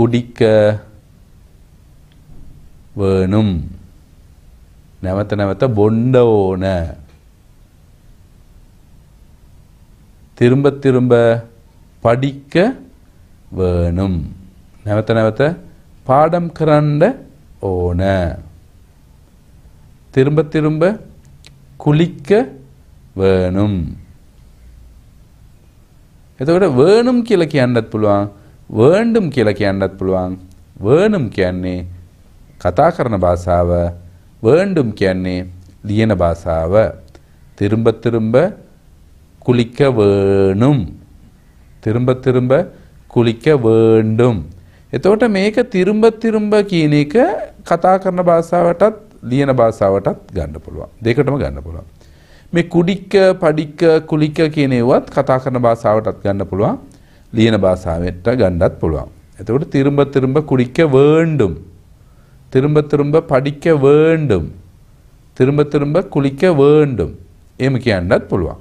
குடிக்க வேணும் நமத்த நமத்த බොණ්ඩ திரும்ப திரும்ப படிக்க வேணும் நமத்த நமத்த பாடம் கரண்ட ஓன திரும்ப திரும்ப குளிக்க வேணும் விட வேணும் கீழே කියන්නත් புல்வான் වර්න්ඩම් කියලා කියන්නත් පුළුවන් වර්නම් කියන්නේ කතා කරන භාෂාව වර්න්ඩම් කියන්නේ ලියන භාෂාව திரும்ப திரும்ப குளிக்க வேணும் திரும்ப திரும்ப කුලික වර්න්ඩම් එතකොට මේක තිරුම්බ තිරුම්බ කියන එක කතා කරන භාෂාවටත් ලියන භාෂාවටත් ගන්න පුළුවන් දෙකටම ගන්න පුළුවන් මේ කුඩික්ක පඩික්ක කුලික කියන ඒවත් කතා කරන භාෂාවටත් ගන්න පුළුවන් ලියන භාෂාවට ගණ්ඩත් පුළුවන්. එතකොට திரும்ப திரும்ப குடிக்க வேண்டும். திரும்ப திரும்ப படிக்க வேண்டும். திரும்ப திரும்ப குளிக்க வேண்டும். එහෙම කියන්නත් පුළුවන්.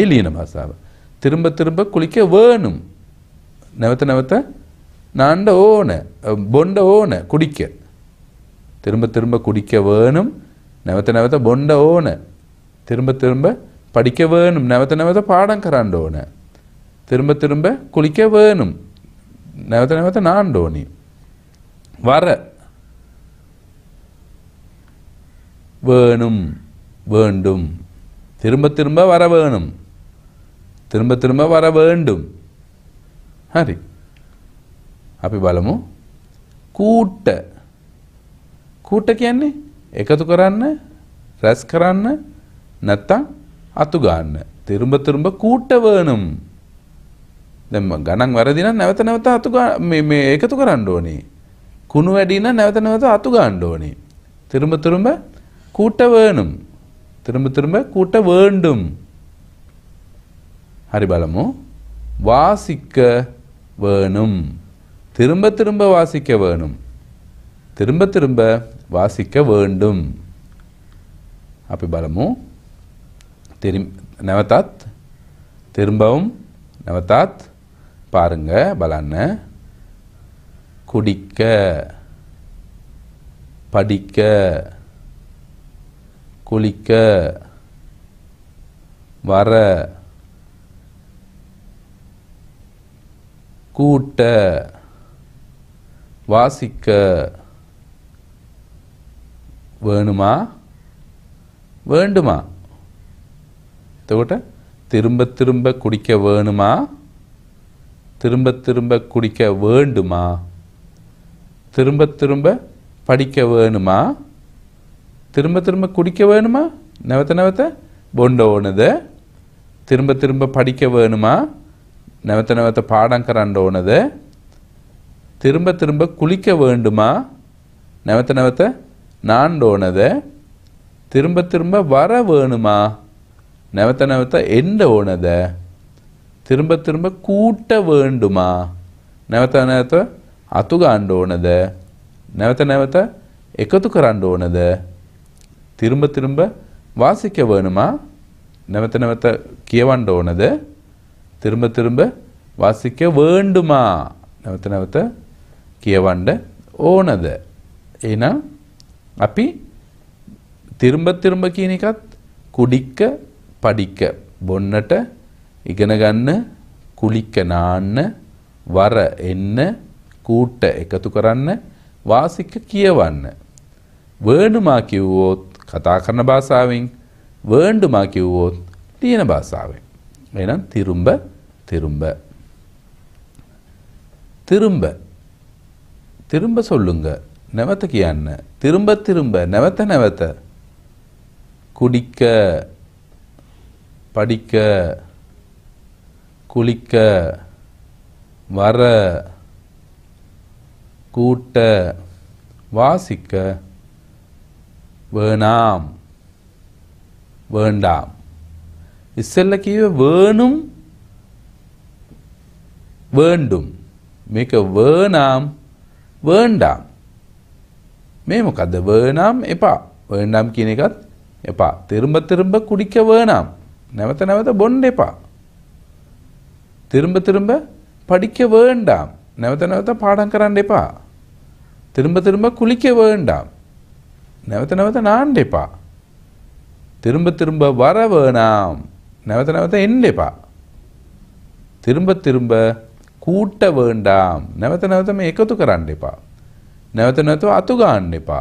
ඒ ලියන භාෂාව. திரும்ப திரும்ப குளிக்க வேணும். නැවත නැවත නාන්න ඕන, බොන්න ඕන, குடிக்க. திரும்ப திரும்ப குடிக்க வேணும். නැවත නැවත බොන්න ඕන. திரும்ப திரும்ப படிக்க வேணும். නැවත නැවත පාඩම් කරන්න ඕන. திரும்ப திரும்ப குளிக்க வேணும் නැවත නැවත නාන්න ඕනි. வர வேணும் வேண்டும் திரும்ப திரும்ப வர வேணும் திரும்ப திரும்ப வர வேண்டும் හරි අපි බලමු කූට කූට කියන්නේ එකතු කරන්න රැස් කරන්න නැත්තම් අතු திரும்ப திரும்ப கூட்ட வேணும் දැම ගණන් වැරදින නැවත නැවත අතු මේ එකතු කරන්න ඕනේ. කුණු වැඩින නැවත නැවත අතු ගන්න ඕනේ. திரும்ப திரும்ப கூட்ட வேணும் திரும்ப திரும்ப கூட்ட வேண்டும் හරි බලමු வாசிக்க வேணும் திரும்ப திரும்ப வாசிக்க வேணும் திரும்ப திரும்ப வாசிக்க வேண்டும் අපි බලමු නැවතත් திரும்பவும் නැවතත් பாருங்க பலான்னு குடிக்க படிக்க குளிக்க வர கூட்ட வாசிக்க வேணுமா வேண்டுமா திரும்ப திரும்ப குடிக்க வேணுமா திரும்ப திரும்ப குடிக்க வேண்டுமா திரும்ப திரும்ப படிக்க வேணுமா திரும்ப திரும்ப குடிக்க வேணுமா நெவத்த நெவத்த பொண்ட ஓனது திரும்ப திரும்ப படிக்க வேணுமா நெவத்த நெவத்த பாடம் கரண்ட ஓனது திரும்ப திரும்ப குளிக்க வேண்டுமா நெவத்த நவத்த நாண்டோனது திரும்ப திரும்ப வர வேணுமா நெவத்த நெவத்த எண்ட ஓனதை திரும்ப திரும்ப கூட்ட வேண்டுமா නැවත නැවත අතු ගන්න ඕනද නැවත නැවත එකතු කරන්න ඕනද திரும்ப திரும்ப வாசிக்க வேணுமா නැවත නැවත කියවන්න ඕනද திரும்ப திரும்ப வாசிக்க வேண்டுமா නැවත නැවත කියවන්න ඕනද එහෙනම් අපි திரும்ப திரும்ப කියන එකත් කුඩික්ක පඩික්ක බොන්නට ඉගෙන ගන්න කුලික්ක නාන්න වර එන්න කූට එකතු කරන්න වාසික කියවන්න. වර්ණුමා කිව්වෝත් කතා කරන භාෂාවෙන් වර්ණ්ඩුමා කිව්වෝත් තියෙන භාෂාවෙන්. එනම් තිරුම්බ திரும்ப திரும்ப திரும்ப சொல்லுங்க නැවත කියන්න திரும்ப திரும்ப නැවත නැවත குடிக்க படிக்க குளிக்க வர கூட்ட வாசிக்க வேணாம் வேண்டாம் ඉස්සෙල්ල කීවේ வேணும் வேண்டும் මේක வேணாம் வேண்டாம் மேமு මොකද්ද வேணாம் එපා வேண்டாம் කියන එකත් එපා திரும்ப திரும்ப குடிக்க வேணாம் නැවත නැවත பொண்டேப்பா திரும்ப திரும்ப படிக்க வேண்டாம் නැවත නැවත பாடம் කරන්න திரும்ப திரும்ப குளிக்க வேண்டாம். නැවත නැවත නාන්න එපා. திரும்ப திரும்ப வர வேணாம். නැවත නැවත එන්න திரும்ப திரும்ப கூட்ட வேண்டாம். නැවත නැවත මේ එකතු කරන්න එපා.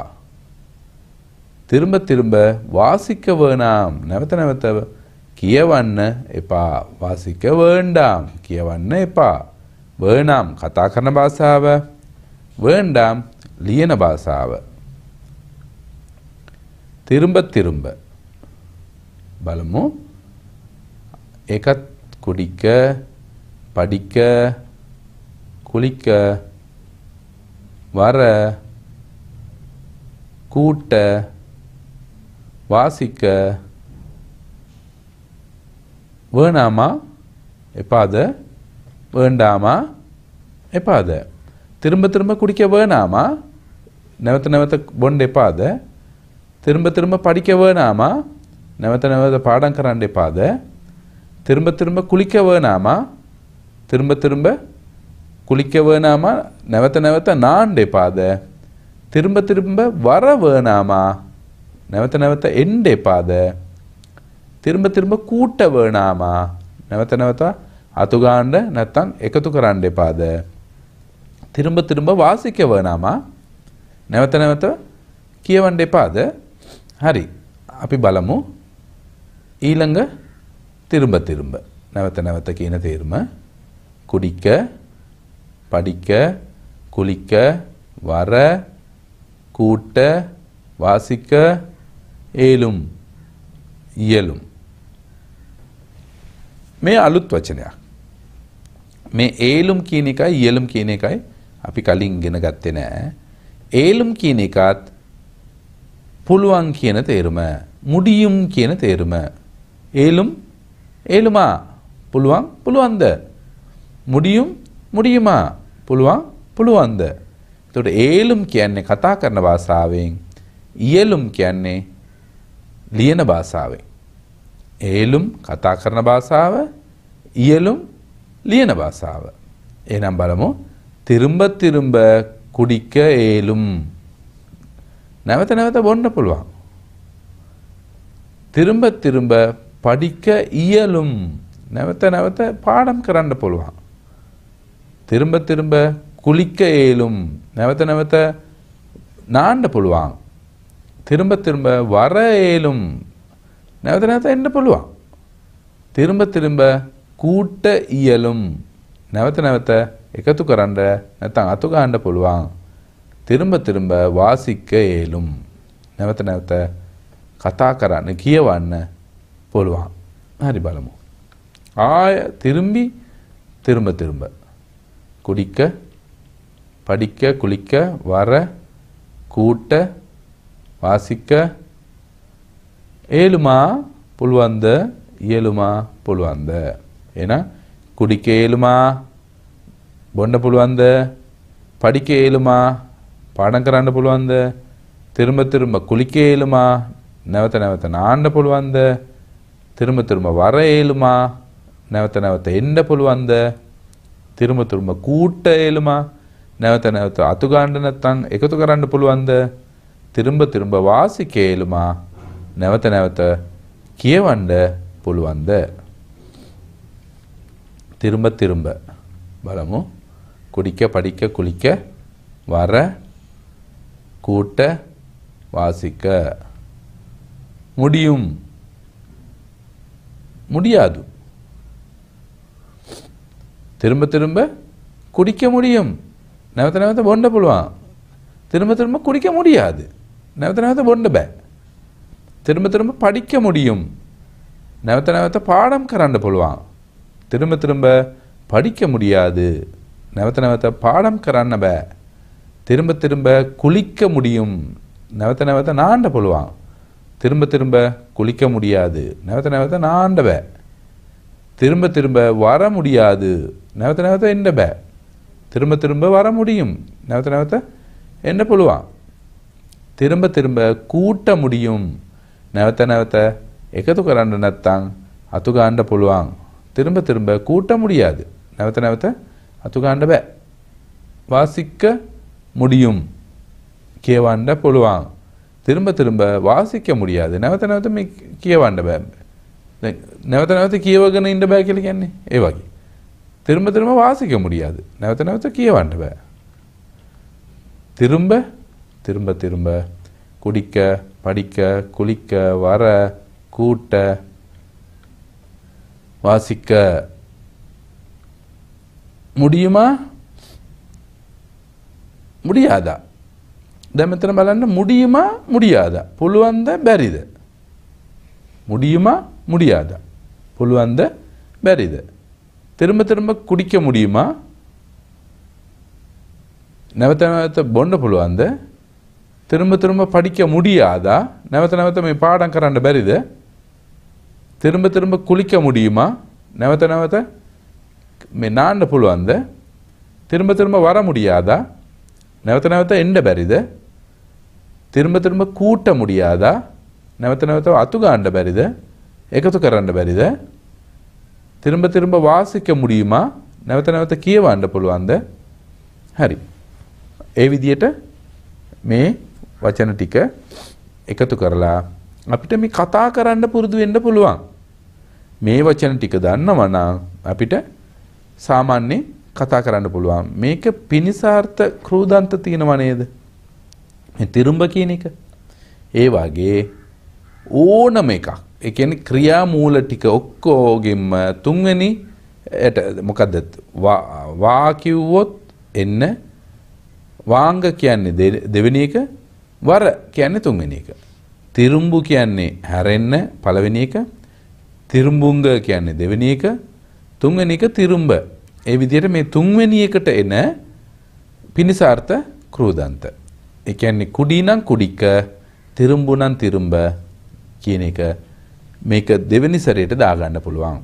திரும்ப திரும்ப வாசிக்க வேணாம். නැවත නැවත කියවන්න එපා. වාසික වේණ්ඩාම් කියවන්න එපා. වේණාම් කතා කරන භාෂාව. වේණ්ඩාම් ලියන භාෂාව. திரும்ப திரும்ப බලමු. ඒකත් කුඩික படிக்க குளிக்க வர கூட்ட வாசிக்க வேணாமா எப்பாத வேண்டாமா எப்பாத திரும்ப திரும்ப குடிக்க வேணாமா நவத்த நிவத்த பொண்டு எப்பாத திரும்ப திரும்ப படிக்க வேணாமா நவத்த நிவத பாடம் கராண்டு எப்பாத திரும்ப திரும்ப குளிக்க வேணாமா திரும்ப திரும்ப குளிக்க வேணாமா நவத்த நிவத்த நான் எப்பாத திரும்ப திரும்ப வர வேணாமா நவத்த நிவத்த எண்டு எப்பாத திரும்ப திரும்ப කූට වනාමා නැවත නැවතා අතුගාණ්ඩ නැත්තං එකතු කරන්න එපාද. திரும்ப திரும்ப வாசிக்க வேணாமா නැවත නැවත කියවන්න එපාද හරි අපි බලමු ඊළඟ திரும்ப திரும்ப නැවත නැවත කියන තේරුම குடிக்க படிக்க குளிக்க வர கூட்ட வாசிக்க ஏலும் இயலும் මේ අලුත් වචනයක්. මේ ඒලුම් කියන එකයි යෙලුම් කියන එකයි අපි කලින් ගෙන ගත්තේ නෑ. ඒලුම් කියන එකත් පුළුවන් කියන තේරුම මුඩියුම් කියන තේරුම ඒලුම් ඒලුමා පුළුවන් පුළුවන්ද මුඩියුම් මුඩියුමා පුළුවන් පුළුවන්ද එතකොට ඒලුම් කියන්නේ කතා කරන භාෂාවෙන් ඉයලුම් කියන්නේ ලියන භාෂාවෙන් ஏலும் கத்தாக்கர்ன பாசாவ இயலும் லியன பாசாவ ஏனாம் பலமோ திரும்ப திரும்ப குடிக்க ஏலும் நவத்த நவத்த ஒன்ன புள்வாம் திரும்ப திரும்ப படிக்க இயலும் நவத்த நவத்த பாடம் கரண்ட புள்வாம் திரும்ப திரும்ப குளிக்க ஏலும் நவத்த நவத்த நாண்ட புள்வாம் திரும்ப திரும்ப வர ஏலும் නැවත නැවත එන්න පුළුවන්. තිරඹ තිරඹ කූට ඉයලුම් නැවත නැවත එකතු කරන්න නැත්නම් අතු ගන්න පුළුවන්. තිරඹ තිරඹ වාසික ඒලුම් නැවත නැවත කතා කරන්න කියවන්න පුළුවන්. හරි බලමු. ආය திரும்பி திரும்ப திரும்ப குடிக்க படிக்க குளிக்க வர கூட்ட வாசிக்க ஏழுமா புல் வந்த ஏன்னா குடிக்க ஏழுமா ಏಲುಮಾ புல் வந்த படிக்க ஏழுமா பாடம் கராண்ட வந்த திரும்ப திரும்ப குளிக்க ஏழுமா நவத்த நவத்த நாண்ட வந்த திரும்ப திரும்ப வர ஏழுமா நவத்த நவத்த எண்ட வந்த திரும்ப திரும்ப கூட்ட ஏழுமா நவத்த நவத்த அத்துகாண்டன தான் எக்கத்து புல் வந்த திரும்ப திரும்ப வாசிக்க ஏழுமா නැවත வண்ட කියවන්න வந்த திரும்ப திரும்ப வலமும் குடிக்க படிக்க குளிக்க வர கூட்ட வாசிக்க முடியும் முடியாது திரும்ப திரும்ப குடிக்க முடியும் நேவத்த නැවත බොන්න පුළුවන්. திரும்ப திரும்ப குடிக்க முடியாது. நேவத்த நேவத்த බොන්න බෑ. திரும்ப திரும்ப படிக்க முடியும் නැවත නැවත பாடம் කරන්න போடுவான் திரும்ப திரும்ப படிக்க முடியாது නැවත නැවත பாடம் කරන්න திரும்ப திரும்ப குளிக்க முடியும் නැවත නැවත நாண்ட පුළුවන්. திரும்ப திரும்ப குளிக்க முடியாது නැවත නැවත நாண்டவ திரும்ப திரும்ப வர முடியாது නැවත නැවත என்னப திரும்ப திரும்ப வர முடியும் නැවත නැවත என்ன පුළුවන්. திரும்ப திரும்ப கூட்ட முடியும் නැවත නැවත එකතු කරන්න නැත්තං අතු ගාණ්ඩ පුළුවන් திரும்ப திரும்ப கூட்ட முடியாது නැවත නැවත අතු ගාණ්ඩ බෑ වාසික්ක முடியும் කියවන්න පුළුවන් திரும்ப திரும்ப වාසිக்க முடியாது නැවත නැවත මේ කියවන්න බෑ දැන් නැවත නැවත කියවගෙන ඉන්න බෑ කියලා කියන්නේ ඒ වගේ திரும்ப திரும்ப වාසික முடியாது නැවත නැවත කියවන්න බෑ திரும்ப திரும்ப திரும்ப குடிக்க படிக்க குளிக்க வர கூட்ட வாசிக்க முடியுமா முடியாதா தமத்தில் பலன் முடியுமா முடியாதா புழுவந்த பெரிது முடியுமா முடியாதா புழுவந்த பெரிது திரும்ப திரும்ப குடிக்க முடியுமா நவத்த பொண்ணு பொண்டு புழுவாந்து திரும்ப திரும்ப படிக்க முடியாதா නැවත නැවත මේ පාඩම් කරන්න බැරිද? திரும்ப திரும்ப குளிக்க முடியுமா? නැවත නැවත මේ නාන්න පුළුවන්ද? திரும்ப திரும்ப வர முடியாதா? නැවත නැවත එන්න බැරිද? திரும்ப திரும்ப கூட்ட முடியாதா? නැවත නැවත අතු ගන්න බැරිද? එකතු කරන්න බැරිද? திரும்ப திரும்ப වාසික முடியுமா? නැවත නැවත කියවන්න පුළුවන්ද? හරි. ඒ විදිහට මේ වචන ටික එකතු කරලා අපිට මේ කතා කරන්න පුරුදු වෙන්න පුළුවන්. මේ වචන ටික දන්නවා නම් අපිට සාමාන්‍ය කතා කරන්න පුළුවන්. මේක පිනිසාර්ථ ක්‍රෝදන්ත තියෙනවා නේද? මේ තිරුඹ කියන එක. ඒ වගේ ඕනම එකක්. ඒ කියන්නේ ක්‍රියාමූල ටික ඔක්කොගෙම තුන්වෙනි එට මොකද්ද වා කිව්වොත් එන්න වාංග කියන්නේ දෙවෙනි එක වර කියන්නේ තුන්වෙනි එක. තිරුම්බු කියන්නේ හැරෙන්න පළවෙනි එක. තිරුම්බුංග කියන්නේ දෙවෙනි එක. තුන්වෙනි එක තිරුම්බ. ඒ විදිහට මේ තුන්වෙනි එකට එන පිනිසාර්ථ ක්‍රූදන්ත. ඒ කියන්නේ කුඩි නම් කුඩික, තිරුම්බු නම් තිරුම්බ කියන එක මේක දෙවෙනි සැරේට දාගන්න පුළුවන්.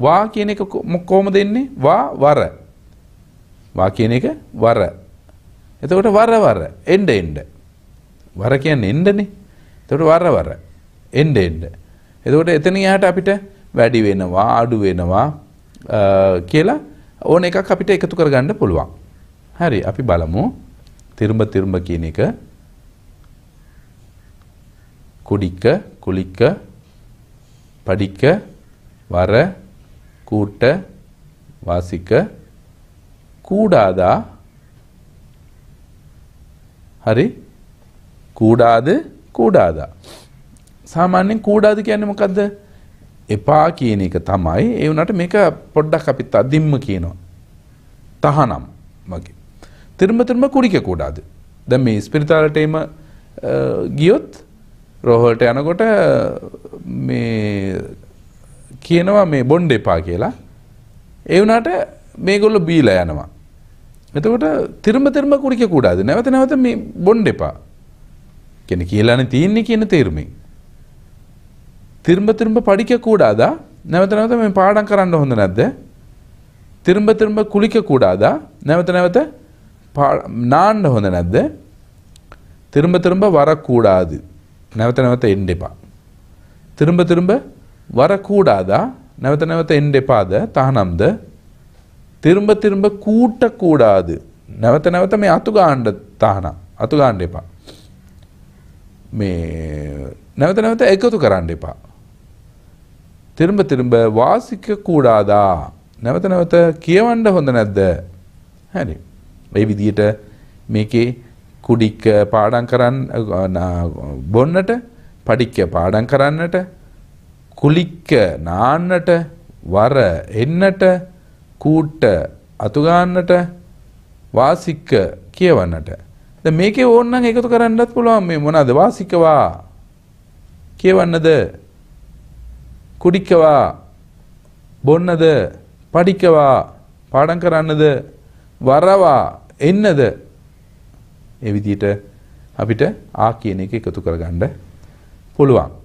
වා කියන එක කොහොමද එන්නේ? වා වර. වා කියන එක වර. එතකොට වර වර එන්න එන්න වර කියන්නේ එන්නනේ. එතකොට වර වර එන්න එන්න. එතකොට එතන යාට අපිට වැඩි වෙනවා අඩු වෙනවා කියලා ඕන එකක් අපිට එකතු කරගන්න පුළුවන්. හරි අපි බලමු. තිරුඹ තිරුඹ කියන එක කුඩික්ක කුලික්ක පඩික්ක වර කූට වාසික කූඩාදා හරි කූඩාද කූඩාදා. සාමාන්‍යයෙන් කූඩාද කියන්නේ මොකද්ද? එපා කියන එක තමයි. ඒ වුණාට මේක පොඩ්ඩක් අපිත් අදින්ම කියනවා. තහනම් වගේ. තිරම තිරම කුරික කූඩාද. දැන් මේ ස්පිරිතාලට එම ගියොත් රෝහලට යනකොට මේ කියනවා මේ බොණ්ඩ එපා කියලා. ඒ වුණාට මේගොල්ලෝ බීලා යනවා. එතකොට තිරම තිරම කුරික කූඩාද. නැවත නැවත මේ බොණ්ඩ එපා. කියන්නේ කියලානේ තියෙන්නේ කියන තේරුමෙන්. திரும்ப திரும்ப படிக்கக்கூடாதா නැවත නැවත මේ පාඩම් කරන්න හොඳ නැද්ද? திரும்ப திரும்ப குளிக்கக்கூடாதா නැවත නැවත නාන්න හොඳ නැද්ද? திரும்ப திரும்ப வரக்கூடாது නැවත නැවත එන්න එපා. திரும்ப திரும்ப வரக்கூடாதா නැවත නැවත එන්න එපාද? තහනම්ද? திரும்ப திரும்ப கூட்டக்கூடாது නැවත නැවත මේ අතු ගාන්න තහනම් අතු ගාන්න එපා. මේ නැවත නැවත එකතු කරන්න එපා. තිරඹ තිරඹ වාසික කූඩාදා නැවත නැවත කියවන්න හොඳ නැද්ද? හරි. මේ විදියට මේකේ කුඩික්ක පාඩම් කරන්න බොන්නට, පඩික්ක පාඩම් කරන්නට, කුලික්ක නාන්නට, වර එන්නට, කූට්ට අතු ගන්නට, වාසික්ක කියවන්නට ද මේකේ ඕන්නම් එකතු කරන්නත් පුළුවන් මේ මොනද වාසිකවා කියවන්නද කුඩික්කවා බොන්නද පඩික්කවා පාඩම් කරන්නද වරවා එන්නද ඒ විදිහට අපිට ආ කියන එක එකතු කරගන්න පුළුවන්